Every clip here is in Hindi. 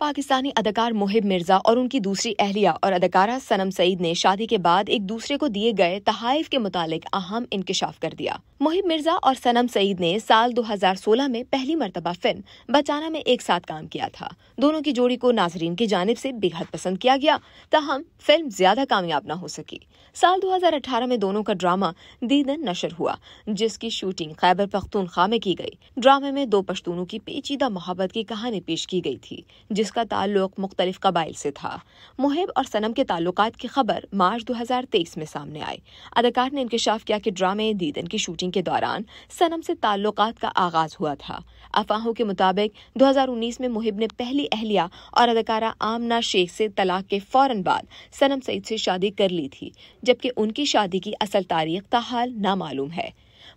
पाकिस्तानी अदाकार मुहिब मिर्जा और उनकी दूसरी अहलिया और अदाकारा सनम सईद ने शादी के बाद एक दूसरे को दिए गए तहाइफ के मुतालिक अहम इंकशाफ कर दिया मुहिब मिर्जा और सनम सईद ने साल 2016 में पहली मरतबा फिल्म बचाना में एक साथ काम किया था दोनों की जोड़ी को नाजरीन की जानब ऐसी बेहद पसंद किया गया तहम फिल्म ज्यादा कामयाब न हो सकी साल अठारह में दोनों का ड्रामा दीदन नशर हुआ जिसकी शूटिंग खैबर खा में की गयी ड्रामे में दो पश्तूनों की पेचीदा मोहब्बत की कहानी पेश की गयी थी जिस जिसका ताल्लुक मुख्तलिफ कबाइल से था मुहिब और सनम के ताल्लुक की खबर मार्च 2023 में सामने आई अदाकार ने इंकशाफ किया कि ड्रामे दीदन की शूटिंग के दौरान सनम से ताल्लुक का आगाज हुआ था अफवाहों के मुताबिक 2019 में मुहिब ने पहली अहलिया और अदाकारा आमना शेख से तलाक के फौरन बाद सनम सईद से शादी कर ली थी जबकि उनकी शादी की असल तारीख का हाल नामालूम है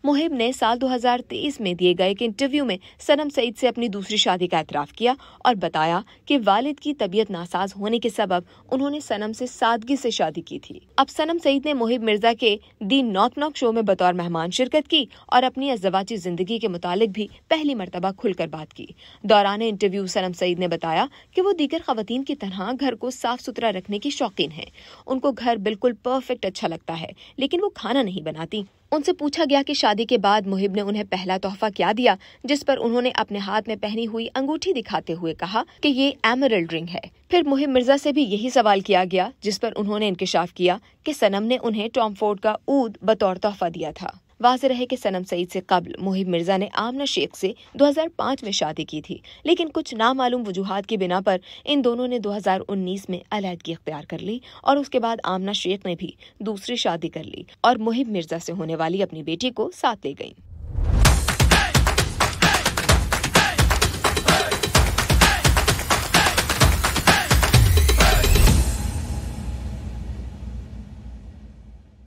मुहिब ने साल 2023 में दिए गए एक इंटरव्यू में सनम सईद से अपनी दूसरी शादी का एतराफ़ किया और बताया कि वालिद की तबीयत नासाज होने के सबब उन्होंने सनम से सादगी से शादी की थी अब सनम सईद ने मुहिब मिर्जा के दी नॉक नॉक शो में बतौर मेहमान शिरकत की और अपनी अजवाची जिंदगी के मुतालिक भी पहली मरतबा खुलकर बात की दौरान इंटरव्यू सनम सईद ने बताया कि वो दीगर खातन की तरह घर को साफ सुथरा रखने की शौकीन है उनको घर बिल्कुल परफेक्ट अच्छा लगता है लेकिन वो खाना नहीं बनाती उनसे पूछा गया कि शादी के बाद मुहिब ने उन्हें पहला तोहफा क्या दिया जिस पर उन्होंने अपने हाथ में पहनी हुई अंगूठी दिखाते हुए कहा कि ये एमरल्ड रिंग है फिर मुहिब मिर्जा से भी यही सवाल किया गया जिस पर उन्होंने इंकशाफ किया कि सनम ने उन्हें टॉम फोर्ड का ऊद बतौर तोहफा दिया था वाज है कि सनम सईद से कबल मुहिब मिर्जा ने आमना शेख से 2005 में शादी की थी लेकिन कुछ नामालूम वजूहत की बिना पर इन दोनों ने 2019 में अलीहदगी अख्तियार कर ली और उसके बाद आमना शेख ने भी दूसरी शादी कर ली और मुहिब मिर्जा से होने वाली अपनी बेटी को साथ ले गयी